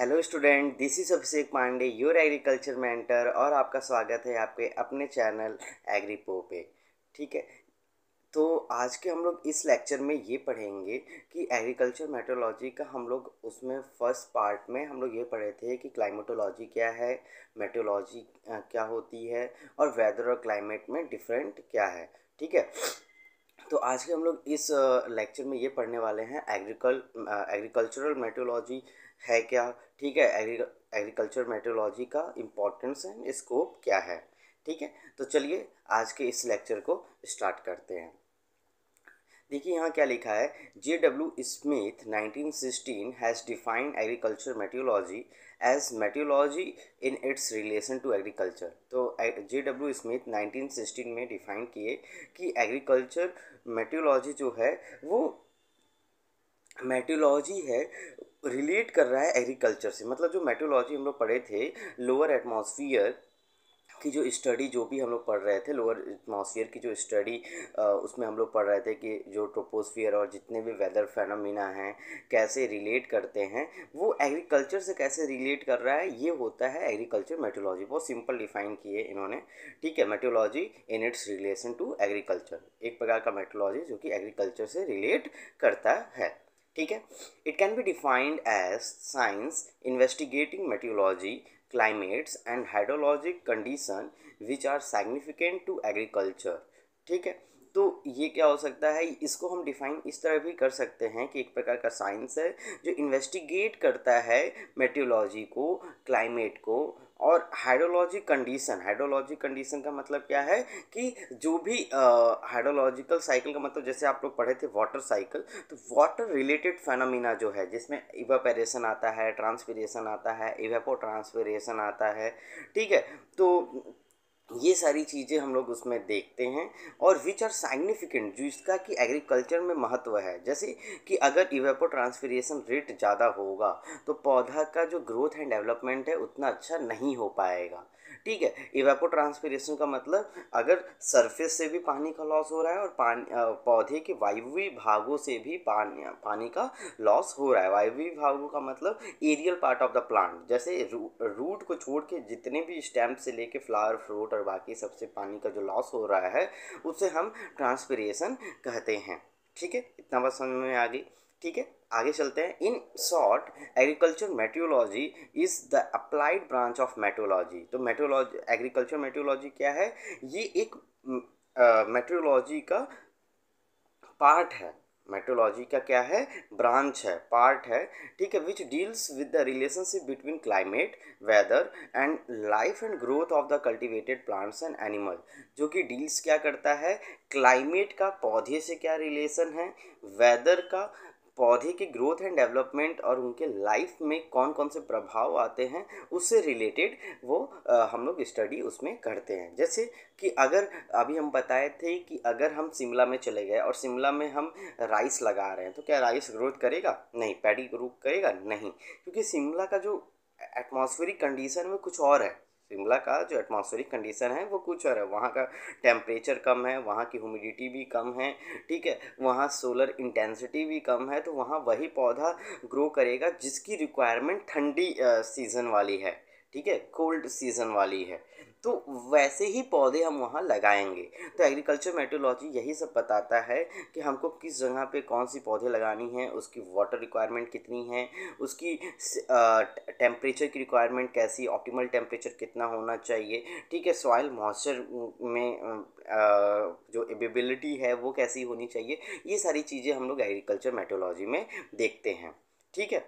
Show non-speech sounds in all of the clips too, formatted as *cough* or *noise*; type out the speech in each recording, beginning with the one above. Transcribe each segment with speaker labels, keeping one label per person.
Speaker 1: Hello student this is Abhishek Pandey your agriculture mentor और आपका स्वागत है आपके अपने चैनल एग्रीपो पे ठीक है तो आज के हम लोग इस लेक्चर में ये पढ़ेंगे कि एग्रीकल्चर मेट्रोलॉजी का हम लोग उसमें फर्स्ट पार्ट में हम लोग ये पढ़े थे कि क्लाइमेटोलॉजी क्या है मेट्रोलॉजी क्या होती है और वेदर और क्लाइमेट में डिफरेंट क्या है ठीक है तो आज के हम लोग इस लेक्चर में ये पढ़ने वाले हैं एग्रीकल एग्रीकल्चरल मेट्रोलॉजी है क्या ठीक है एग्रीकल्चर मेट्रोलॉजी का इम्पोर्टेंस एंड स्कोप क्या है ठीक है तो चलिए आज के इस लेक्चर को स्टार्ट करते हैं देखिए यहाँ क्या लिखा है J W Smith 1916 has defined agriculture meteorology as meteorology in its relation to agriculture तो जे डब्ल्यू स्मिथ 1916 में डिफाइन किए कि एग्रीकल्चर मेट्रोलॉजी जो है वो मेट्रोलॉजी है रिलेट कर रहा है एग्रीकल्चर से मतलब जो मेट्रोलॉजी हम लोग पढ़े थे लोअर एटमॉस्फियर की जो स्टडी जो भी हम लोग पढ़ रहे थे लोअर एटमॉस्फेयर की जो स्टडी उसमें हम लोग पढ़ रहे थे कि जो ट्रोपोस्फियर और जितने भी वेदर फेनोमिना हैं कैसे रिलेट करते हैं वो एग्रीकल्चर से कैसे रिलेट कर रहा है ये होता है एग्रीकल्चर मेट्रोलॉजी बहुत सिंपल डिफाइन किए इन्होंने ठीक है meteorology in its relation to agriculture एक प्रकार का मेट्रोलॉजी जो कि एग्रीकल्चर से रिलेट करता है ठीक है it can be defined as science investigating meteorology climates and hydrologic condition which are significant to agriculture ठीक है तो ये क्या हो सकता है इसको हम डिफाइन इस तरह भी कर सकते हैं कि एक प्रकार का साइंस है जो इन्वेस्टिगेट करता है मेट्रोलॉजी को क्लाइमेट को और हाइड्रोलॉजिक कंडीशन हाइड्रोलॉजिक कंडीशन का मतलब क्या है कि जो भी हाइड्रोलॉजिकल साइकिल का मतलब जैसे आप लोग पढ़े थे वाटर साइकिल तो वाटर रिलेटेड फेनोमिना जो है जिसमें इवेपेरेशन आता है ट्रांसपीरेशन आता है इवेपो ट्रांसपीरेशन आता है ठीक है तो ये सारी चीज़ें हम लोग उसमें देखते हैं और विच आर साइग्निफिकेंट जो इसका कि एग्रीकल्चर में महत्व है जैसे कि अगर इवेपो ट्रांसफरिएशन रेट ज़्यादा होगा तो पौधा का जो ग्रोथ एंड डेवलपमेंट है उतना अच्छा नहीं हो पाएगा ठीक है इवेपो ट्रांसफिरेशन का मतलब अगर सरफेस से भी पानी का लॉस हो रहा है और पानी पौधे के वायुवी भागों से भी पानी पानी का लॉस हो रहा है वायवी भागों का मतलब aerial part of the plant जैसे रू, रूट को छोड़ के जितने भी स्टैम्प से लेके फ्लावर फ्रूट और और बाकी सबसे पानी का जो लॉस हो रहा है उसे हम ट्रांसपीरेशन कहते हैं ठीक है इतना बात समझ में आ गई ठीक है आगे चलते हैं in short agriculture meteorology is the applied branch of meteorology तो मेट्रोलॉजी एग्रीकल्चर मेट्रोलॉजी क्या है ये एक मेट्रोलॉजी का पार्ट है मेट्रोलॉजी का क्या है ब्रांच है पार्ट है ठीक है which deals with the relationship between climate weather and life and growth of the cultivated plants and animal जो कि डील्स क्या करता है क्लाइमेट का पौधे से क्या रिलेशन है वेदर का पौधे की ग्रोथ एंड डेवलपमेंट और उनके लाइफ में कौन कौन से प्रभाव आते हैं उससे रिलेटेड वो हम लोग स्टडी उसमें करते हैं जैसे कि अगर अभी हम बताए थे कि अगर हम शिमला में चले गए और शिमला में हम राइस लगा रहे हैं तो क्या राइस ग्रोथ करेगा नहीं पैडी ग्रोथ करेगा नहीं क्योंकि शिमला का जो एटमॉस्फेरिक कंडीशन में कुछ और है शिमला का जो एटमॉस्फेरिक कंडीशन है वो कुछ और है वहाँ का टेम्परेचर कम है वहाँ की ह्यूमिडिटी भी कम है ठीक है वहाँ सोलर इंटेंसिटी भी कम है तो वहाँ वही पौधा ग्रो करेगा जिसकी रिक्वायरमेंट ठंडी सीज़न वाली है ठीक है कोल्ड सीज़न वाली है तो वैसे ही पौधे हम वहाँ लगाएंगे तो एग्रीकल्चर मेट्रोलॉजी यही सब बताता है कि हमको किस जगह पे कौन सी पौधे लगानी है उसकी वाटर रिक्वायरमेंट कितनी है उसकी टेम्परेचर की रिक्वायरमेंट कैसी ऑप्टिमल टेम्परेचर कितना होना चाहिए ठीक है सॉइल मॉइस्चर में आ, जो एबिलिटी है वो कैसी होनी चाहिए ये सारी चीज़ें हम लोग एग्रीकल्चर मेट्रोलॉजी में देखते हैं ठीक है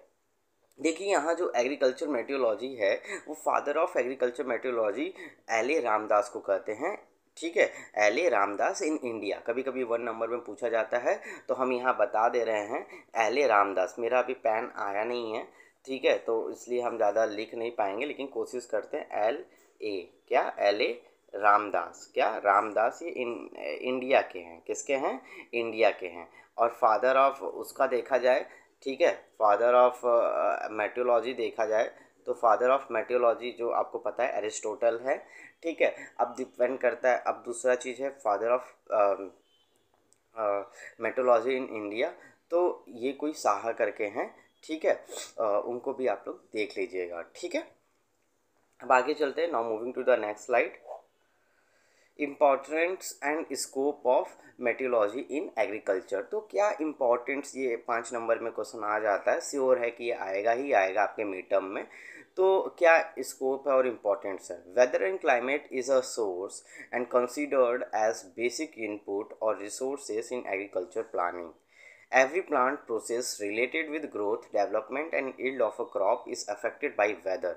Speaker 1: देखिए यहाँ जो एग्रीकल्चर मेट्रोलॉजी है वो father of agriculture meteorology L A Ramdas को कहते हैं ठीक है L A Ramdas in India कभी कभी वन नंबर में पूछा जाता है तो हम यहाँ बता दे रहे हैं एल ए रामदास मेरा अभी पैन आया नहीं है ठीक है तो इसलिए हम ज़्यादा लिख नहीं पाएंगे लेकिन कोशिश करते हैं एल ए क्या एल ए रामदास क्या रामदास ये इन इंडिया के हैं किसके हैं इंडिया के हैं और फादर ऑफ उसका देखा जाए ठीक है फादर ऑफ मेट्रोलॉजी देखा जाए तो फादर ऑफ मेट्रोलॉजी जो आपको पता है एरिस्टोटल है ठीक है अब डिपेंड करता है अब दूसरा चीज़ है father of meteorology in India तो ये कोई साहा करके हैं ठीक है आ, uh, उनको भी आप लोग देख लीजिएगा ठीक है अब आगे चलते हैं now moving to the next slide importance and scope of meteorology in agriculture तो क्या इम्पॉर्टेंट्स ये पाँच नंबर में क्वेश्चन आ जाता है श्योर है कि ये आएगा ही आएगा आपके मिड टर्म में तो क्या स्कोप है और इम्पॉर्टेंट्स है weather and climate is a source and considered as basic input और resources in agriculture planning every plant process related with growth development and yield of a crop is affected by weather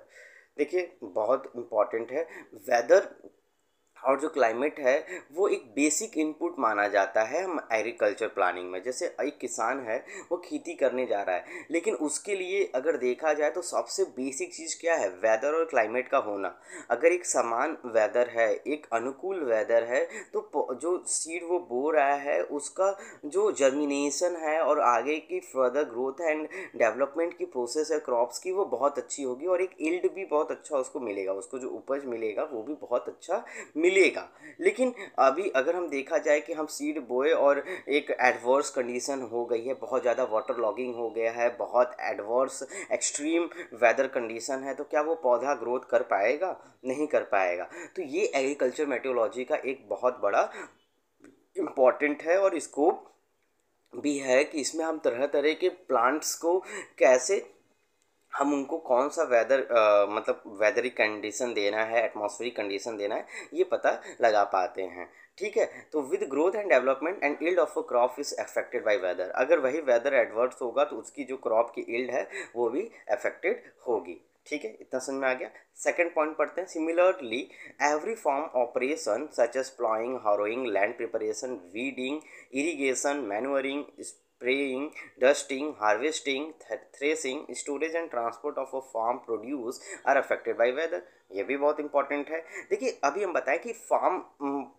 Speaker 1: देखिए बहुत important है weather और जो climate है वो एक basic input माना जाता है हम एग्रीकल्चर प्लानिंग में जैसे एक किसान है वो खेती करने जा रहा है लेकिन उसके लिए अगर देखा जाए तो सबसे बेसिक चीज़ क्या है वेदर और क्लाइमेट का होना अगर एक समान वेदर है एक अनुकूल वेदर है तो जो सीड वो बो रहा है उसका जो जर्मिनेशन है और आगे की फर्दर ग्रोथ एंड डेवलपमेंट की प्रोसेस है क्रॉप्स की वो बहुत अच्छी होगी और एक इल्ड भी बहुत अच्छा उसको मिलेगा उसको जो उपज मिलेगा वो भी बहुत अच्छा मिलेगा लेकिन अभी अगर हम देखा जाए कि हम सीड बोए और एक एडवर्स कंडीशन हो गई है बहुत ज़्यादा वाटर लॉगिंग हो गया है बहुत एडवर्स एक्सट्रीम वेदर कंडीशन है तो क्या वो पौधा ग्रोथ कर पाएगा नहीं कर पाएगा तो ये एग्रीकल्चर मेट्रोलॉजी का एक बहुत बड़ा इम्पॉर्टेंट है और स्कोप भी है कि इसमें हम तरह तरह के प्लांट्स को कैसे हम उनको कौन सा वेदर आ, मतलब वेदरिक कंडीशन देना है एटमॉस्फेरिक कंडीशन देना है ये पता लगा पाते हैं ठीक है तो with growth and development and yield of a crop is affected by weather अगर वही वेदर एडवर्स होगा तो उसकी जो क्रॉप की इल्ड है वो भी अफेक्टेड होगी ठीक है इतना समझ में आ गया सेकंड पॉइंट पढ़ते हैं similarly every farm operation such as ploughing harrowing land preparation weeding irrigation manuring spraying dusting harvesting threshing storage and transport of a farm produce are affected by weather ये भी बहुत इंपॉर्टेंट है देखिए अभी हम बताएं कि फार्म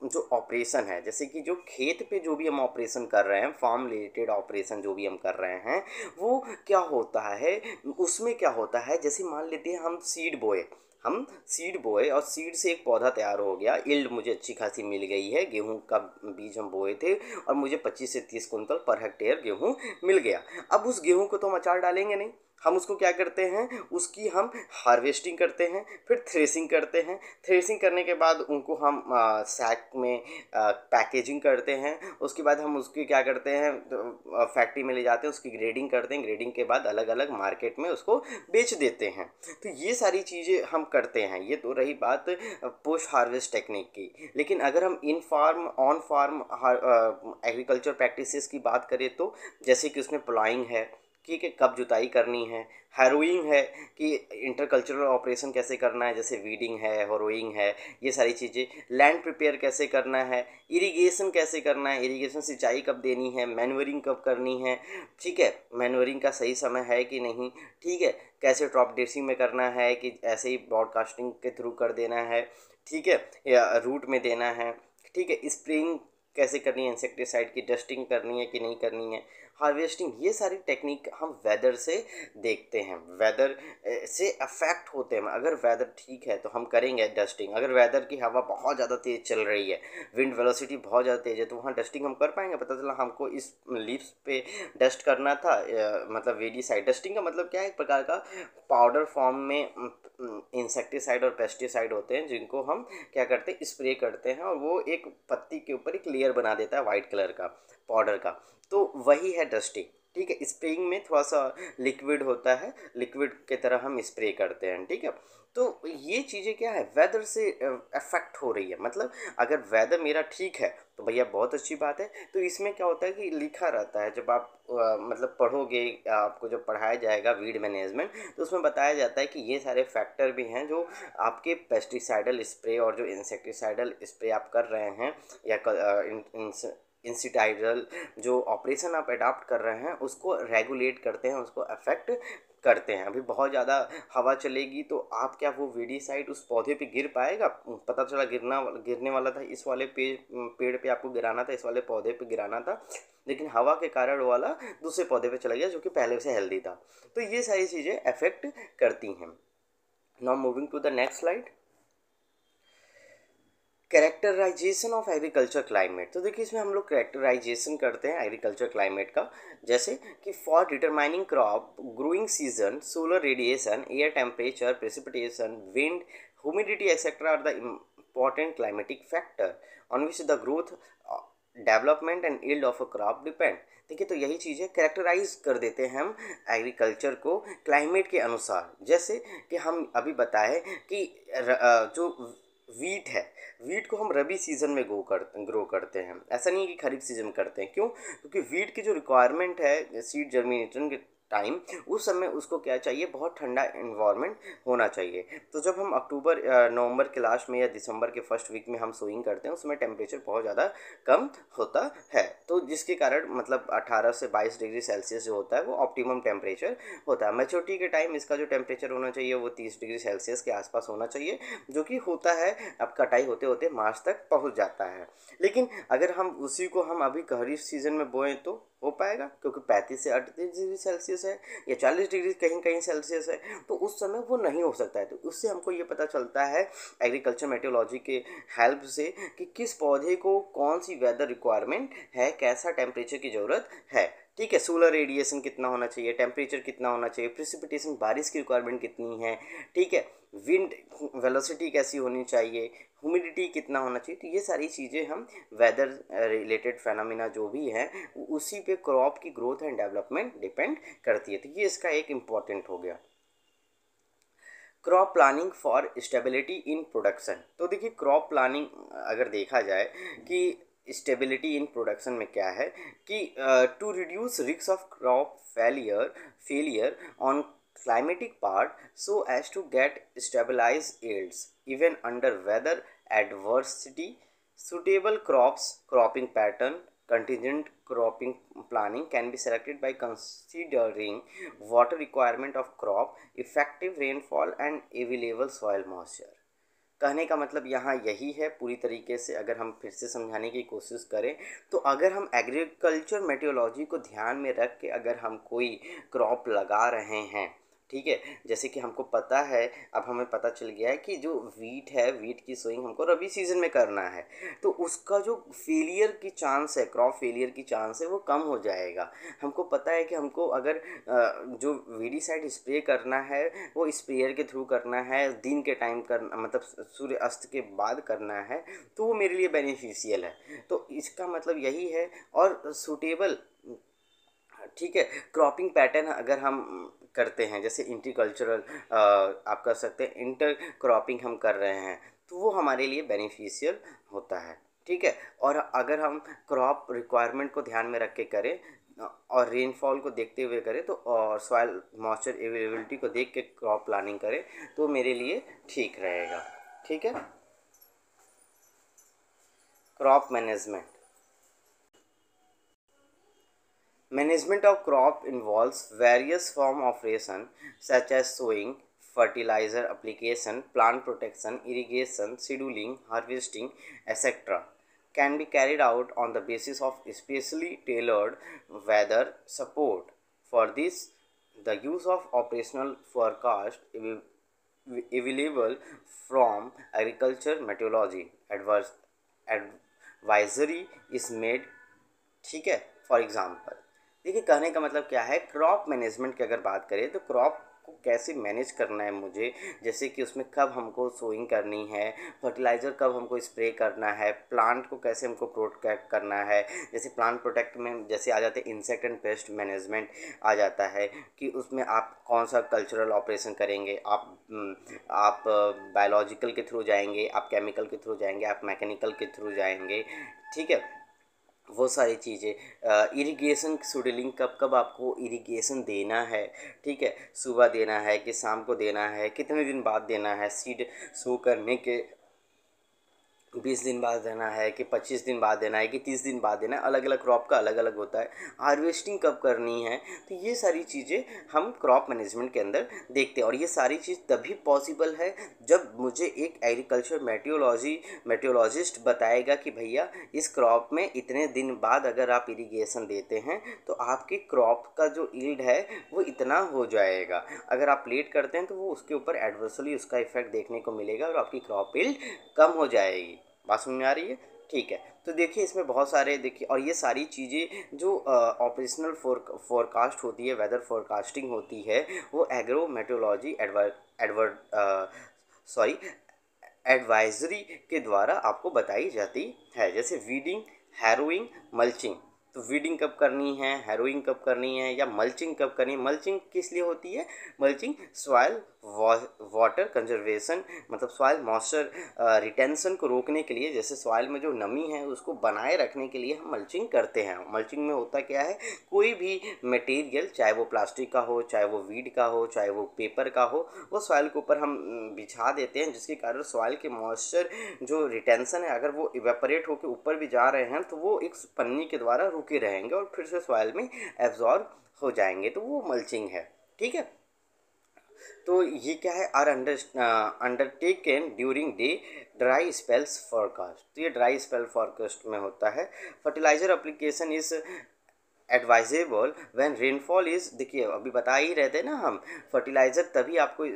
Speaker 1: जो ऑपरेशन है जैसे कि जो खेत पे जो भी हम ऑपरेशन कर रहे हैं फार्म रिलेटेड ऑपरेशन जो भी हम कर रहे हैं वो क्या होता है उसमें क्या होता है जैसे मान लेते हैं हम सीड बोए हम सीड बोए और सीड से एक पौधा तैयार हो गया इल्ड मुझे अच्छी खासी मिल गई है गेहूँ का बीज हम बोए थे और मुझे पच्चीस से तीस कुंतल पर हेक्टेयर गेहूँ मिल गया अब उस गेहूँ को तो हम अचार डालेंगे नहीं हम उसको क्या करते हैं उसकी हम हार्वेस्टिंग करते हैं फिर थ्रेसिंग करते हैं थ्रेसिंग करने के बाद उनको हम सैक में आ, पैकेजिंग करते हैं उसके बाद हम उसकी क्या करते हैं तो, फैक्ट्री में ले जाते हैं उसकी ग्रेडिंग करते हैं ग्रेडिंग के बाद अलग अलग मार्केट में उसको बेच देते हैं तो ये सारी चीज़ें हम करते हैं ये तो रही बात पोस्ट हार्वेस्ट टेक्निक की लेकिन अगर हम इन farm on farm agriculture practice की बात करें तो जैसे कि उसमें प्लाइंग है कि, कब जुताई करनी है हैरोइंग है कि इंटरकल्चरल ऑपरेशन कैसे करना है जैसे वीडिंग है हरोइंग है ये सारी चीज़ें लैंड प्रिपेयर कैसे करना है इरिगेशन कैसे करना है इरिगेशन सिंचाई कब देनी है मैनवरिंग कब करनी है ठीक है मैनवरिंग का सही समय है कि नहीं ठीक है कैसे ट्रॉप ड्रेसिंग में करना है कि ऐसे ही ब्रॉडकास्टिंग के थ्रू कर देना है ठीक है या रूट में देना है ठीक है स्प्रिंग कैसे करनी है इंसेक्टिसाइड की डस्टिंग करनी है कि नहीं करनी है हार्वेस्टिंग ये सारी टेक्निक हम वेदर से देखते हैं वेदर से अफेक्ट होते हैं अगर वेदर ठीक है तो हम करेंगे डस्टिंग अगर वेदर की हवा बहुत ज़्यादा तेज़ चल रही है विंड वेलोसिटी बहुत ज़्यादा तेज़ है तो वहाँ डस्टिंग हम कर पाएंगे पता चला हमको इस लीव्स पे डस्ट करना था मतलब वेडी साइड डस्टिंग का मतलब क्या है एक प्रकार का पाउडर फॉर्म में इंसेक्टिसाइड हम्म, और पेस्टिसाइड होते हैं जिनको हम क्या करते हैं स्प्रे करते हैं और वो एक पत्ती के ऊपर एक लेयर बना देता है वाइट कलर का पाउडर का तो वही है डस्टिंग ठीक है स्प्रेइंग में थोड़ा सा लिक्विड होता है लिक्विड के तरह हम स्प्रे करते हैं ठीक है तो ये चीज़ें क्या है वेदर से अफेक्ट हो रही है मतलब अगर वेदर मेरा ठीक है तो भैया बहुत अच्छी बात है तो इसमें क्या होता है कि लिखा रहता है जब आप आ, मतलब पढ़ोगे आपको जब पढ़ाया जाएगा वीड मैनेजमेंट तो उसमें बताया जाता है कि ये सारे फैक्टर भी हैं जो आपके पेस्टिसाइडल स्प्रे और जो इंसेक्टिसाइडल स्प्रे आप कर रहे हैं या इंसिटाइजल जो ऑपरेशन आप अडाप्ट कर रहे हैं उसको रेगुलेट करते हैं उसको अफेक्ट करते हैं अभी बहुत ज़्यादा हवा चलेगी तो आप क्या वो वीडी साइड उस पौधे पे गिर पाएगा पता चला गिरना गिरने वाला था इस वाले पे पेड़ पे आपको गिराना था इस वाले पौधे पे गिराना था लेकिन हवा के कारण वाला दूसरे पौधे पे चला गया जो कि पहले से हेल्दी था तो ये सारी चीज़ें अफेक्ट करती हैं now moving to the next slide characterization of agriculture climate तो देखिए इसमें हम लोग कैरेक्टराइजेशन करते हैं एग्रीकल्चर क्लाइमेट का जैसे कि for determining crop growing season solar radiation air temperature precipitation wind humidity etcetera are the important climatic factor on which the growth development and yield of a crop depend ठीक है तो यही चीज़ें characterized कर देते हैं हम एग्रीकल्चर को क्लाइमेट के अनुसार जैसे कि हम अभी बताएं कि जो वीट है वीट को हम रबी सीज़न में ग्रो कर ग्रो करते हैं ऐसा नहीं है कि खरीफ सीज़न में करते हैं क्यों क्योंकि वीट की जो रिक्वायरमेंट है सीड जर्मिनेशन के टाइम उस समय उसको क्या चाहिए बहुत ठंडा इन्वामेंट होना चाहिए तो जब हम अक्टूबर नवंबर के लास्ट में या दिसंबर के फर्स्ट वीक में हम सोइंग करते हैं उसमें टेम्परेचर बहुत ज़्यादा कम होता है तो जिसके कारण मतलब 18 से 22 डिग्री सेल्सियस जो होता है वो ऑप्टिमम टेम्परेचर होता है मेच्योरिटी के टाइम इसका जो टेम्परेचर होना चाहिए वो तीस डिग्री सेल्सियस के आसपास होना चाहिए जो कि होता है अब कटाई होते होते मार्च तक पहुँच जाता है लेकिन अगर हम उसी को हम अभी गहरी सीजन में बोएँ तो हो पाएगा क्योंकि पैंतीस से अड़तीस डिग्री सेल्सियस सेल्सियस है या चालीस डिग्री कहीं कहीं सेल्सियस है तो उस समय वो नहीं हो सकता है तो उससे हमको ये पता चलता है एग्रीकल्चर मेट्रोलॉजी के हेल्प से कि किस पौधे को कौन सी वेदर रिक्वायरमेंट है कैसा टेम्परेचर की ज़रूरत है ठीक है सोलर रेडिएशन कितना होना चाहिए टेम्परेचर कितना होना चाहिए प्रिसिपिटेशन बारिश की रिक्वायरमेंट कितनी है ठीक है विंड वेलोसिटी कैसी होनी चाहिए ह्यूमिडिटी कितना होना चाहिए तो ये सारी चीज़ें हम वेदर रिलेटेड फेनामिना जो भी हैं उसी पे क्रॉप की ग्रोथ एंड डेवलपमेंट डिपेंड करती है तो ये इसका एक इम्पॉर्टेंट हो गया crop planning for stability in production तो देखिए क्रॉप प्लानिंग अगर देखा जाए कि स्टेबिलिटी इन प्रोडक्शन में क्या है कि to reduce risks of crop failure failure on climatic part so as to get stabilize yields even under weather adversity suitable crops cropping pattern contingent cropping planning can be selected by considering water requirement of crop effective rainfall and available soil moisture कहने का मतलब यहाँ यही है पूरी तरीके से अगर हम फिर से समझाने की कोशिश करें तो अगर हम एग्रीकल्चर मेटोलॉजी को ध्यान में रख के अगर हम कोई क्रॉप लगा रहे हैं ठीक है जैसे कि हमको पता है अब हमें पता चल गया है कि जो वीट है वीट की सोइंग हमको रबी सीजन में करना है तो उसका जो फेलियर की चांस है क्रॉप फेलियर की चांस है वो कम हो जाएगा हमको पता है कि हमको अगर जो वीडीसाइड स्प्रे करना है वो स्प्रेयर के थ्रू करना है दिन के टाइम करना मतलब सूर्य अस्त के बाद करना है तो वो मेरे लिए बेनिफिशियल है तो इसका मतलब यही है और सूटेबल ठीक है क्रॉपिंग पैटर्न अगर हम करते हैं जैसे इंटीकल्चरल आप कर सकते हैं इंटर क्रॉपिंग हम कर रहे हैं तो वो हमारे लिए बेनिफिशियल होता है ठीक है और अगर हम क्रॉप रिक्वायरमेंट को ध्यान में रख के करें और रेनफॉल को देखते हुए करें तो और सॉयल मॉइस्चर अवेलेबिलिटी को देख के क्रॉप प्लानिंग करें तो मेरे लिए ठीक रहेगा ठीक है crop management Management of crop involves various forms of ration such as sowing, fertilizer application, plant protection, irrigation, scheduling, harvesting, etc. can be carried out on the basis of specially tailored weather support. For this, the use of operational forecast available from agriculture meteorology advisory is made ठीक है for देखिए कहने का मतलब क्या है crop management की अगर बात करें तो क्रॉप को कैसे मैनेज करना है मुझे जैसे कि उसमें कब हमको सोइंग करनी है फर्टिलाइज़र कब हमको स्प्रे करना है प्लांट को कैसे हमको प्रोटेक्ट करना है जैसे प्लांट प्रोटेक्ट में जैसे आ जाते हैं इंसेक्ट एंड पेस्ट मैनेजमेंट आ जाता है कि उसमें आप कौन सा कल्चरल ऑपरेशन करेंगे आप आप बायोलॉजिकल के थ्रू जाएंगे आप केमिकल के थ्रू जाएंगे आप मैकेनिकल के थ्रू जाएंगे ठीक है वो सारी चीज़ें इरिगेशन शेड्यूलिंग कब कब आपको इरिगेशन देना है ठीक है सुबह देना है कि शाम को देना है कितने दिन बाद देना है सीड शो करने के बीस दिन बाद देना है कि पच्चीस दिन बाद देना है कि तीस दिन बाद देना है अलग अलग क्रॉप का अलग अलग होता है हार्वेस्टिंग कब करनी है तो ये सारी चीज़ें हम क्रॉप मैनेजमेंट के अंदर देखते हैं और ये सारी चीज़ तभी पॉसिबल है जब मुझे एक एग्रीकल्चर मेट्रोलॉजी मेट्रोलॉजिस्ट बताएगा कि भैया इस क्रॉप में इतने दिन बाद अगर आप इरीगेशन देते हैं तो आपके क्रॉप का जो ईल्ड है वो इतना हो जाएगा अगर आप लेट करते हैं तो वो उसके ऊपर एडवर्सली उसका इफेक्ट देखने को मिलेगा और आपकी क्रॉप ईल्ड कम हो जाएगी बात समझ में आ रही है ठीक है तो देखिए इसमें बहुत सारे देखिए और ये सारी चीज़ें जो ऑपरेशनल फोर फोरकास्ट होती है वेदर फोरकास्टिंग होती है वो एग्रो मेट्रोलॉजी एडवर एडवर सॉरी एडवाइजरी के द्वारा आपको बताई जाती है जैसे वीडिंग हैरोइंग मल्चिंग तो वीडिंग कब करनी है हैरोइंग कब करनी है या मल्चिंग कब करनी है मल्चिंग किस लिए होती है मल्चिंग सॉयल वाटर कंजर्वेशन मतलब सॉयल मॉइस्चर रिटेंशन को रोकने के लिए जैसे सॉयल में जो नमी है उसको बनाए रखने के लिए हम मल्चिंग करते हैं मल्चिंग में होता क्या है कोई भी मटेरियल चाहे वो प्लास्टिक का हो चाहे वो वीड का हो चाहे वो पेपर का हो वो सॉयल के ऊपर हम mm, बिछा देते हैं जिसके कारण सॉयल के मॉइस्चर जो रिटेंशन है अगर वो इवेपरेट होकर ऊपर भी जा रहे हैं तो वो एक पन्नी के द्वारा रुके रहेंगे और फिर से सॉयल में एब्जॉर्ब हो जाएंगे तो वो मल्चिंग है ठीक है तो ये क्या है are under undertaken during the dry spells forecast तो ये ड्राई स्पेल फॉरकास्ट में होता है fertilizer application is advisable when rainfall is देखिए अभी बता ही रहे थे ना हम फर्टिलाइज़र तभी आपको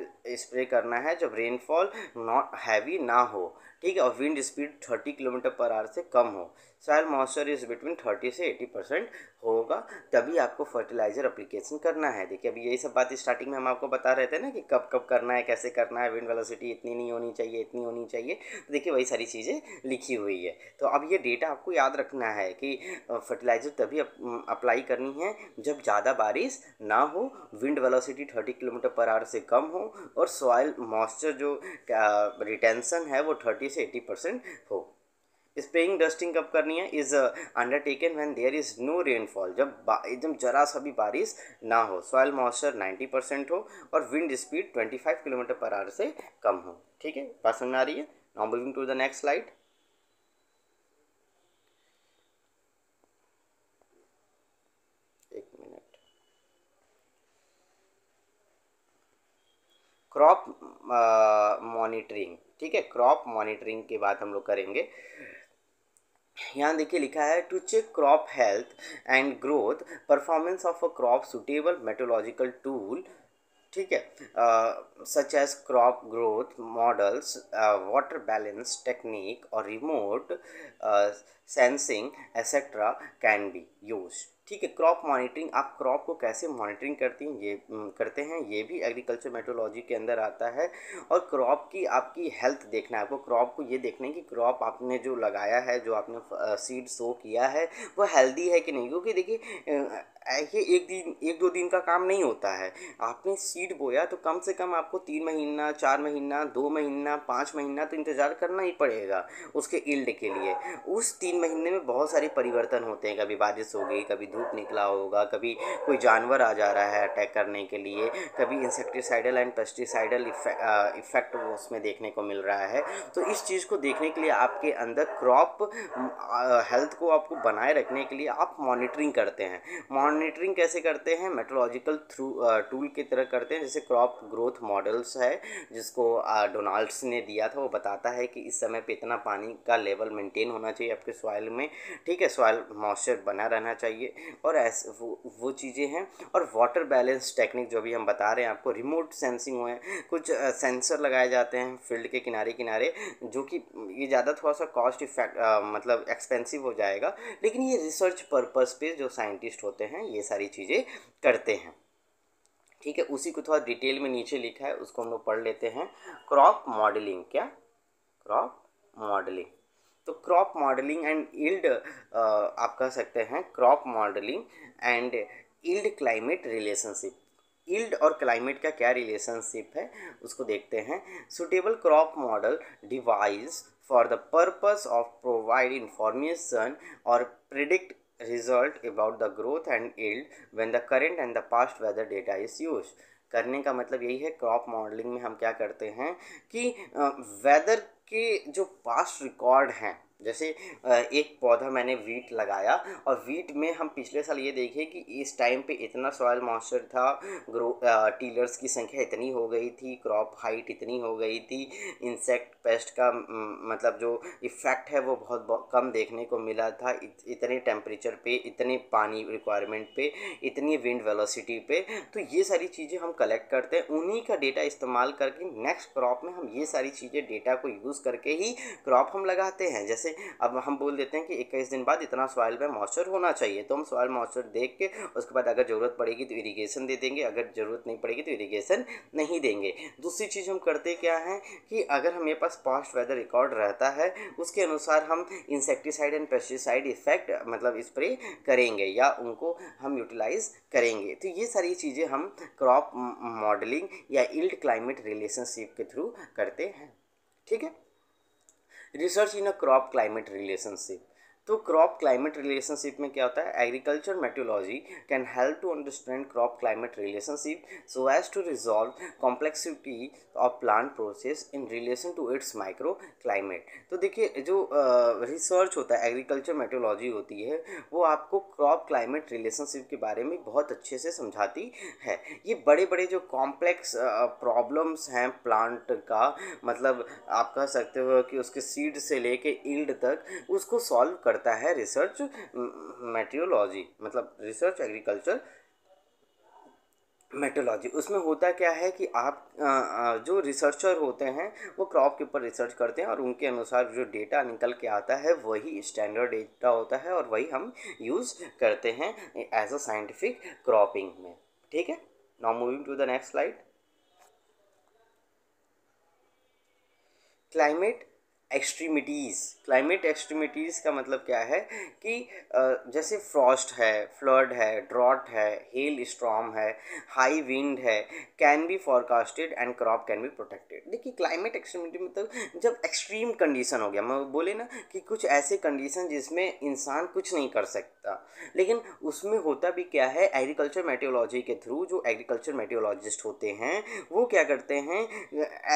Speaker 1: स्प्रे करना है जब रेनफॉल नॉट हैवी ना हो ठीक है और wind speed thirty kilometer per hour से कम हो soil moisture is between thirty से एटी परसेंट होगा तभी आपको फर्टिलाइज़र अप्लीकेशन करना है देखिए अभी यही सब बात स्टार्टिंग में हम आपको बता रहे थे ना कि कब कब करना है कैसे करना है विंड वेलोसिटी इतनी नहीं होनी चाहिए इतनी होनी चाहिए तो देखिए वही सारी चीज़ें लिखी हुई है तो अब ये डेटा आपको याद रखना है कि फर्टिलाइज़र तभी अप्लाई करनी है जब ज़्यादा बारिश ना हो wind velocity thirty kilometer per hour से कम हो और सॉयल मॉइस्चर जो रिटेंसन है वो थर्टी से एटी परसेंट हो स्प्रेइंग डस्टिंग कब करनी है is undertaken when there is no rainfall जब एकदम जरा सा भी बारिश ना हो सॉयल मॉइस्चर 90 परसेंट हो और wind speed 25 kilometer per hour से कम हो ठीक है बात समझ आ रही है now moving to the next slide crop monitoring uh, ठीक है क्रॉप मॉनिटरिंग की बात हम लोग करेंगे यहाँ देखिए लिखा है to check crop health and growth performance of a crop suitable meteorological tool ठीक है such as crop growth models water balance technique और remote sensing etcetera can be use ठीक है क्रॉप मॉनिटरिंग आप क्रॉप को कैसे मॉनिटरिंग करती हैं ये करते हैं ये भी एग्रीकल्चर मेट्रोलॉजी के अंदर आता है और क्रॉप की आपकी हेल्थ देखना है आपको क्रॉप को ये देखना है कि क्रॉप आपने जो लगाया है जो आपने सीड सो किया है वो हेल्दी है कि नहीं क्योंकि देखिए ये एक दिन एक दो दिन का काम नहीं होता है आपने सीड बोया तो कम से कम आपको तीन महीना चार महीना दो महीना पाँच महीना तो इंतज़ार करना ही पड़ेगा उसके इल्ड के लिए उस तीन महीने में बहुत सारे परिवर्तन होते हैं कभी बारिश हो गई कभी धूप निकला होगा कभी कोई जानवर आ जा रहा है अटैक करने के लिए कभी इंसेक्टिसाइडल एंड पेस्टिसाइडल इफेक्ट उसमें देखने को मिल रहा है तो इस चीज़ को देखने के लिए आपके अंदर क्रॉप हेल्थ को आपको बनाए रखने के लिए आप मॉनिटरिंग करते हैं मॉनिटरिंग कैसे करते हैं मेट्रोलॉजिकल थ्रू टूल की तरह करते हैं जैसे क्रॉप ग्रोथ मॉडल्स है जिसको डोनाल्ड्स ने दिया था वो बताता है कि इस समय पे इतना पानी का लेवल मेंटेन होना चाहिए आपके सॉइल में ठीक है सॉइल मॉइस्चर बना रहना चाहिए और ऐसे वो, वो चीज़ें हैं और वाटर बैलेंस टेक्निक जो भी हम बता रहे हैं आपको रिमोट सेंसिंग हुए कुछ सेंसर लगाए जाते हैं फील्ड के किनारे किनारे जो कि ये ज़्यादा थोड़ा सा कॉस्ट इफेक्ट मतलब एक्सपेंसिव हो जाएगा लेकिन ये रिसर्च पर्पज़ पे जो साइंटिस्ट होते हैं हैं ये सारी चीज़ें करते हैं ठीक है उसी को थोड़ा डिटेल में नीचे लिखा है उसको हम लोग पढ़ लेते हैं क्रॉप मॉडलिंग क्या क्रॉप मॉडलिंग तो क्रॉप मॉडलिंग एंड इल्ड आप कह सकते हैं crop modelling and yield climate relationship yield और क्लाइमेट का क्या रिलेशनशिप है उसको देखते हैं suitable crop model device for the purpose of provide information और predict result about the growth and yield when the current and the past weather data is used. करने का मतलब यही है क्रॉप मॉडलिंग में हम क्या करते हैं कि वेदर के जो पास्ट रिकॉर्ड हैं जैसे एक पौधा मैंने वीट लगाया और वीट में हम पिछले साल ये देखे कि इस टाइम पे इतना सॉयल मॉइस्चर था ग्रो टीलर्स की संख्या इतनी हो गई थी क्रॉप हाइट इतनी हो गई थी इंसेक्ट पेस्ट का मतलब जो इफ़ेक्ट है वो बहुत, बहुत कम देखने को मिला था इत, इतने टेम्परेचर पे इतने पानी रिक्वायरमेंट पे इतनी विंड वेलोसिटी पे तो ये सारी चीज़ें हम कलेक्ट करते हैं उन्हीं का डेटा इस्तेमाल करके नेक्स्ट क्रॉप में हम ये सारी चीज़ें डेटा को यूज़ करके ही क्रॉप हम लगाते हैं जैसे जैसे अब हम बोल देते हैं कि इक्कीस दिन बाद इतना सॉयल में मॉइस्चर होना चाहिए तो हम सॉयल मॉइस्चर देख के उसके बाद अगर ज़रूरत पड़ेगी तो इरीगेशन दे देंगे अगर ज़रूरत नहीं पड़ेगी तो इरीगेशन नहीं देंगे दूसरी चीज़ हम करते क्या है कि अगर हमारे पास पास्ट वेदर रिकॉर्ड रहता है उसके अनुसार हम इंसेक्टिसाइड एंड पेस्टिसाइड इफेक्ट मतलब स्प्रे करेंगे या उनको हम यूटिलाइज करेंगे तो ये सारी चीज़ें हम क्रॉप मॉडलिंग या इल्ड क्लाइमेट रिलेशनशिप के थ्रू करते हैं ठीक है research in a crop climate relationship तो क्रॉप क्लाइमेट रिलेशनशिप में क्या होता है agriculture meteorology can help to understand crop climate relationship so as to resolve complexity of plant process in relation to its microclimate तो देखिए जो research uh, होता है एग्रीकल्चर मेट्रोलॉजी होती है वो आपको क्रॉप क्लाइमेट रिलेशनशिप के बारे में बहुत अच्छे से समझाती है ये बड़े बड़े जो कॉम्प्लेक्स प्रॉब्लम्स uh, हैं प्लांट का मतलब आप कह सकते हो कि उसके सीड से लेके इल्ड तक उसको सॉल्व कर करता है रिसर्च मेट्रियोलॉजी मतलब रिसर्च एग्रीकल्चर मेट्रोलॉजी उसमें होता क्या है कि आप जो रिसर्चर होते हैं वो क्रॉप के ऊपर रिसर्च करते हैं और उनके अनुसार जो डेटा निकल के आता है वही स्टैंडर्ड डेटा होता है और वही हम यूज़ करते हैं एज अ साइंटिफिक क्रॉपिंग में ठीक है now moving to the next slide climate extremities climate extremities का मतलब क्या है कि जैसे फ्रॉस्ट है फ्लड है ड्रॉट है हेल स्ट्रॉम है हाई विंड है can be forecasted and crop can be protected देखिए क्लाइमेट एक्सट्रीमिटी मतलब जब एक्सट्रीम कंडीशन हो गया मैं बोले ना कि कुछ ऐसे कंडीशन जिसमें इंसान कुछ नहीं कर सकता लेकिन उसमें होता भी क्या है एग्रीकल्चर मेटियोलॉजी के थ्रू जो एग्रीकल्चर मेटियोलॉजिस्ट होते हैं वो क्या करते हैं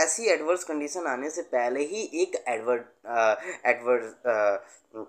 Speaker 1: ऐसी एडवर्स कंडीशन आने से पहले ही एक एडवर्स एडवर्ड एडवर्ड uh, uh,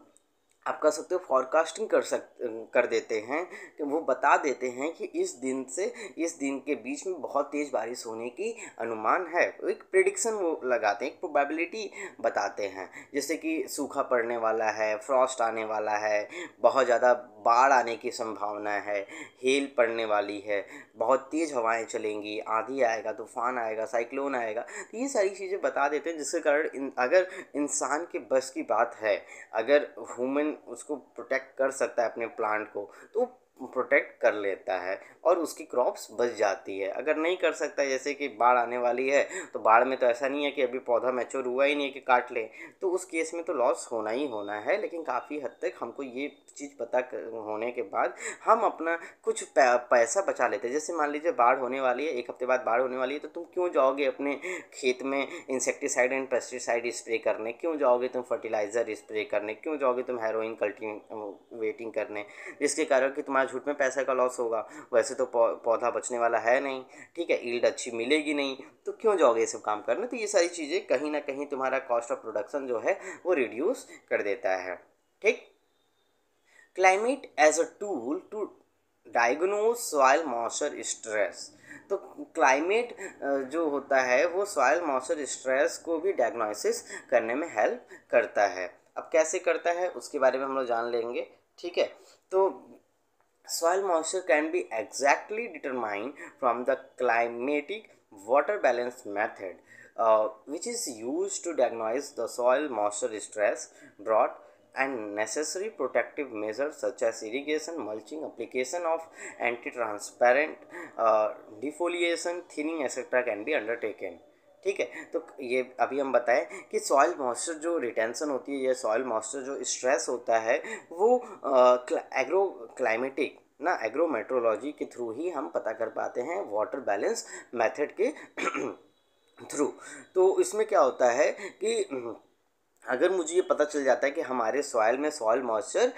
Speaker 1: आप कह सकते हो फॉरकास्टिंग कर सक uh, कर देते हैं कि वो बता देते हैं कि इस दिन से इस दिन के बीच में बहुत तेज़ बारिश होने की अनुमान है एक प्रिडिक्शन वो लगाते हैं एक प्रोबेबिलिटी बताते हैं जैसे कि सूखा पड़ने वाला है फ्रॉस्ट आने वाला है बहुत ज़्यादा बाढ़ आने की संभावना है हेल पड़ने वाली है बहुत तेज़ हवाएं चलेंगी आंधी आएगा तूफान आएगा साइक्लोन आएगा तो ये सारी चीज़ें बता देते हैं जिसके कारण इन, अगर इंसान के बस की बात है अगर ह्यूमन उसको प्रोटेक्ट कर सकता है अपने प्लांट को तो प्रोटेक्ट कर लेता है और उसकी क्रॉप्स बच जाती है अगर नहीं कर सकता जैसे कि बाढ़ आने वाली है तो बाढ़ में तो ऐसा नहीं है कि अभी पौधा मैच्योर हुआ ही नहीं है कि काट ले तो उस केस में तो लॉस होना ही होना है लेकिन काफ़ी हद तक हमको ये चीज़ पता होने के बाद हम अपना कुछ पैसा बचा लेते हैं जैसे मान लीजिए बाढ़ होने वाली है एक हफ्ते बाद बाढ़ होने वाली है तो तुम क्यों जाओगे अपने खेत में इंसेक्टिसाइड एंड पेस्टिसाइड स्प्रे करने क्यों जाओगे तुम फर्टिलाइज़र स्प्रे करने क्यों जाओगे तुम हेरोइन वेटिंग करने जिसके कारण कि तुम्हारे झूठ में पैसे का लॉस होगा वैसे तो पौधा बचने वाला है नहीं ठीक है ईल्ड अच्छी मिलेगी नहीं तो क्यों जाओगे ये सब काम करने तो ये सारी चीज़ें कहीं ना कहीं तुम्हारा कॉस्ट ऑफ प्रोडक्शन जो है वो रिड्यूस कर देता है ठीक क्लाइमेट एज तो a tool to diagnose soil moisture stress तो क्लाइमेट जो होता है वो सॉयल मॉइस्चर स्ट्रेस को भी डायग्नोसिस करने में हेल्प करता है अब कैसे करता है उसके बारे में हम लोग जान लेंगे ठीक है तो soil moisture can be exactly determined from the climatic water balance method uh, which is used to diagnose the soil moisture stress brought and necessary protective measures such as irrigation, mulching, application of anti-transparent, uh, defoliation, thinning etc. can be undertaken. ठीक है तो ये अभी हम बताएं कि soil moisture जो retention होती है या सॉइल मॉइस्चर जो स्ट्रेस होता है वो एग्रो क्लाइमेटिक ना एग्रो मेट्रोलॉजी के थ्रू ही हम पता कर पाते हैं वाटर बैलेंस मेथड के थ्रू *clears throat* तो इसमें क्या होता है कि अगर मुझे ये पता चल जाता है कि हमारे सॉयल में सॉयल मॉइस्चर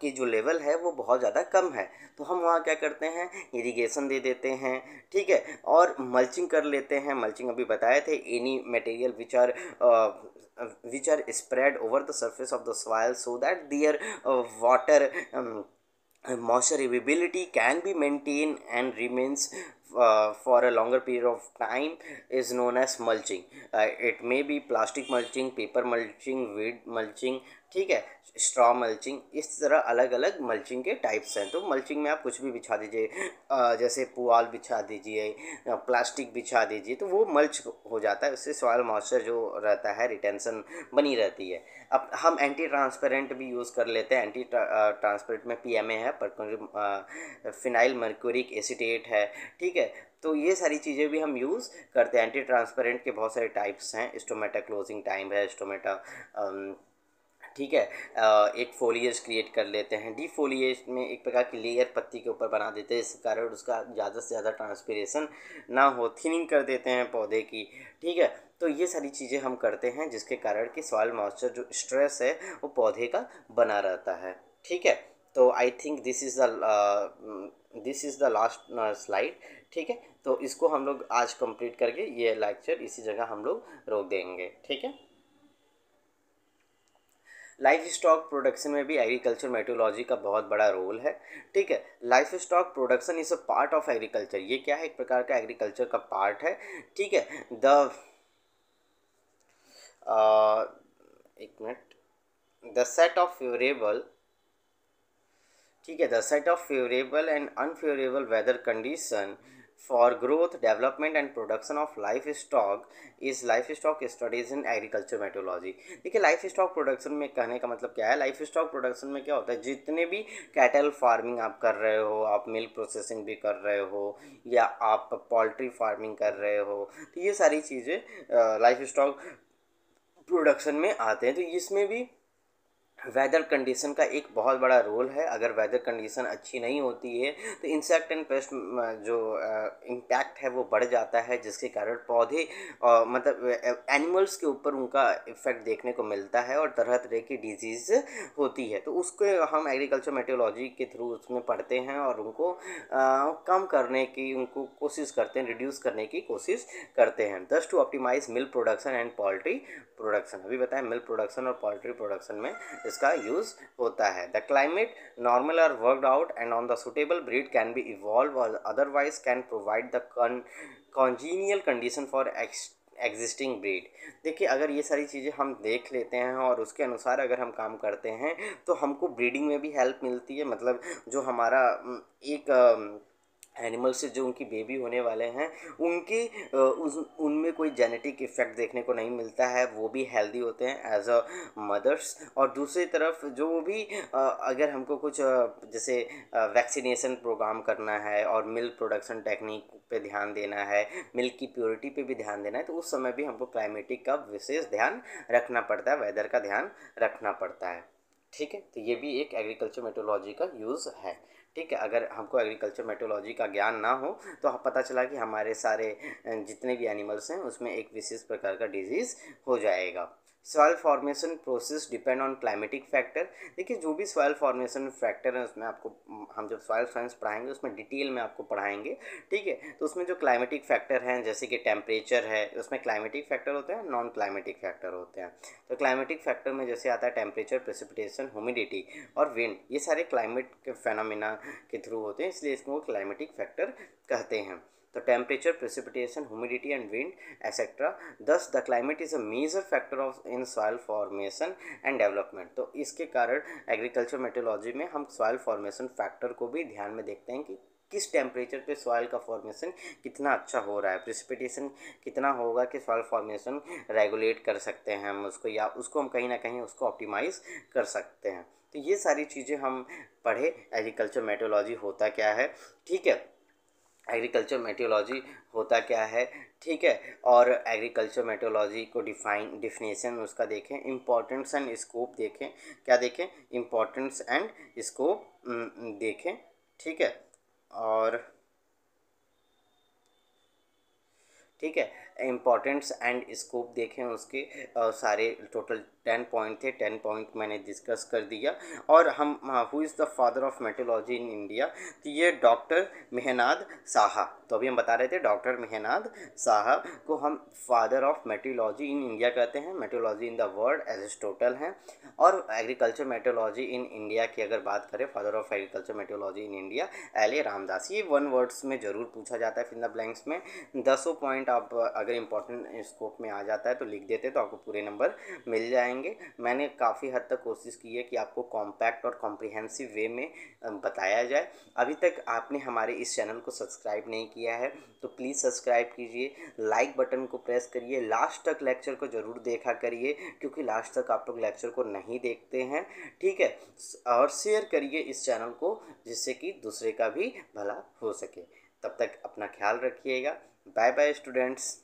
Speaker 1: की जो लेवल है वो बहुत ज़्यादा कम है तो हम वहाँ क्या करते हैं इरिगेशन दे देते हैं ठीक है और मल्चिंग कर लेते हैं मल्चिंग अभी बताए थे any material which are which are spread over the surface of the soil so that their water moisturability can be maintain and remains for a longer period of time is known as mulching it may be plastic mulching paper mulching weed mulching ठीक है straw mulching इस तरह अलग अलग mulching के types हैं तो mulching में आप कुछ भी बिछा दीजिए जैसे पुआल बिछा दीजिए प्लास्टिक बिछा दीजिए तो वो मल्च हो जाता है उससे सॉयल मॉइस्चर जो रहता है रिटेंसन बनी रहती है अब हम एंटी ट्रांसपेरेंट भी यूज़ कर लेते हैं एंटी ट्रांसपेरेंट में पी है पर फिनाइल मर्क्यूरिक एसिडेट है ठीक है तो ये सारी चीज़ें भी हम यूज़ करते हैं एंटी ट्रांसपेरेंट के बहुत सारे टाइप्स हैं स्टोमेटा क्लोजिंग टाइम है स्टोमेटा ठीक है एक फोलियज क्रिएट कर लेते हैं डी फोलियज में एक प्रकार की लेयर पत्ती के ऊपर बना देते हैं इस कारण उसका ज़्यादा से ज़्यादा ट्रांसपीरेशन ना हो थिनिंग कर देते हैं पौधे की ठीक है तो ये सारी चीज़ें हम करते हैं जिसके कारण कि सॉयल मॉइस्चर जो स्ट्रेस है वो पौधे का बना रहता है ठीक है तो I think this is the this is the last slide ठीक है तो इसको हम लोग आज कंप्लीट करके ये लेक्चर इसी जगह हम लोग रोक देंगे ठीक है लाइफ स्टॉक प्रोडक्शन में भी एग्रीकल्चर मेट्रोलॉजी का बहुत बड़ा रोल है ठीक है livestock production is a part of agriculture ये क्या है एक प्रकार का एग्रीकल्चर का पार्ट है ठीक है द एक minute the set of favourable ठीक है the set of favourable and unfavourable weather condition for growth, development and production of livestock is livestock studies in agriculture meteorology देखिए livestock production में कहने का मतलब क्या है livestock production में क्या होता है जितने भी cattle farming आप कर रहे हो आप milk processing भी कर रहे हो या आप poultry farming कर रहे हो तो ये सारी चीज़ें livestock production में आते हैं तो इसमें भी वेदर कंडीशन का एक बहुत बड़ा रोल है अगर वेदर कंडीशन अच्छी नहीं होती है तो इंसेक्ट एंड पेस्ट जो इम्पैक्ट है वो बढ़ जाता है जिसके कारण पौधे और मतलब एनिमल्स के ऊपर उनका इफेक्ट देखने को मिलता है और तरह तरह की डिजीज़ होती है तो उसको हम एग्रीकल्चर मेटोलॉजी के थ्रू उसमें पढ़ते हैं और उनको कम करने की उनको कोशिश करते हैं रिड्यूस करने की कोशिश करते हैं thus to optimise milk production and poultry production अभी बताएं मिल्क प्रोडक्शन और पोल्ट्री प्रोडक्शन में इसका यूज़ होता है the climate normal are worked out and on the suitable breed can be evolve और otherwise can provide the congenial condition for ex existing breed देखिए अगर ये सारी चीज़ें हम देख लेते हैं और उसके अनुसार अगर हम काम करते हैं तो हमको ब्रीडिंग में भी हेल्प मिलती है मतलब जो हमारा एक एनिमल्स से जो उनकी बेबी होने वाले हैं उनकी उस उनमें कोई जेनेटिक इफेक्ट देखने को नहीं मिलता है वो भी हेल्दी होते हैं एज अ मदर्स और दूसरी तरफ जो भी अगर हमको कुछ जैसे वैक्सीनेशन प्रोग्राम करना है और मिल्क प्रोडक्शन टेक्निक पे ध्यान देना है मिल्क की प्योरिटी पे भी ध्यान देना है तो उस समय भी हमको क्लाइमेटिक का विशेष ध्यान रखना पड़ता है वेदर का ध्यान रखना पड़ता है ठीक है तो ये भी एक एग्रीकल्चर मेटोलॉजी का यूज़ है ठीक है अगर हमको एग्रीकल्चर मेटोलॉजी का ज्ञान ना हो तो हम हाँ पता चला कि हमारे सारे जितने भी एनिमल्स हैं उसमें एक विशेष प्रकार का डिजीज़ हो जाएगा soil formation process depend on climatic factor देखिए जो भी सॉयल फॉर्मेशन फैक्टर है उसमें आपको हम जब सॉयल साइंस पढ़ाएंगे उसमें डिटेल में आपको पढ़ाएंगे ठीक है तो उसमें जो क्लाइमेटिक फैक्टर हैं जैसे कि टेम्परेचर है उसमें क्लाइमेटिक फैक्टर होते हैं नॉन क्लाइमेटिक फैक्टर होते हैं तो क्लाइमेटिक फैक्टर में जैसे आता है टेम्परेचर प्रेसिपिटेशन ह्यूमिडिटी और विंड ये सारे क्लाइमेट के फेनोमिना के थ्रू होते हैं इसलिए इसको क्लाइमेटिक फैक्टर कहते हैं the temperature, precipitation, humidity and wind etc. Thus the climate is a major factor of in soil formation and development. तो इसके कारण agriculture मेटोलॉजी में हम soil formation factor को भी ध्यान में देखते हैं कि किस टेम्परेचर पे सॉइल का फॉर्मेशन कितना अच्छा हो रहा है प्रिसिपिटेशन कितना होगा कि सॉइल फॉर्मेशन रेगुलेट कर सकते हैं हम उसको या उसको हम कहीं ना कहीं उसको ऑप्टिमाइज़ कर सकते हैं तो ये सारी चीज़ें हम पढ़े एग्रीकल्चर मेटोलॉजी होता क्या है ठीक है एग्रीकल्चर मेटियोलॉजी होता क्या है ठीक है और एग्रीकल्चर मेटोलॉजी को डिफाइन डिफिनेशन उसका देखें इम्पोर्टेंस एंड स्कोप देखें क्या देखें इम्पोर्टेंस एंड स्कोप देखें ठीक है और ठीक है इम्पोर्टेंस एंड स्कोप देखें उसके सारे टोटल टेन पॉइंट थे टेन पॉइंट मैंने डिस्कस कर दिया और हम who is the father of meteorology in India तो ये डॉक्टर मेहनाद साहा तो अभी हम बता रहे थे डॉक्टर मेहनाद साहा को हम father of meteorology in India कहते हैं meteorology in the world as total हैं और एग्रीकल्चर मेटोलॉजी इन इंडिया की अगर बात करें father of agriculture meteorology in India L A Ramdas ये वन वर्ड्स में ज़रूर पूछा जाता है फिर द ब्लैंक्स में दसों पॉइंट आप अगर इंपॉर्टेंट स्कोप में आ जाता है तो लिख देते तो आपको पूरे नंबर मिल जाएंगे आएंगे मैंने काफ़ी हद तक कोशिश की है कि आपको कॉम्पैक्ट और कॉम्प्रिहेंसिव वे में बताया जाए अभी तक आपने हमारे इस चैनल को सब्सक्राइब नहीं किया है तो प्लीज़ सब्सक्राइब कीजिए लाइक बटन को प्रेस करिए लास्ट तक लेक्चर को ज़रूर देखा करिए क्योंकि लास्ट तक आप लोग लेक्चर को नहीं देखते हैं ठीक है और शेयर करिए इस चैनल को जिससे कि दूसरे का भी भला हो सके तब तक अपना ख्याल रखिएगा बाय बाय स्टूडेंट्स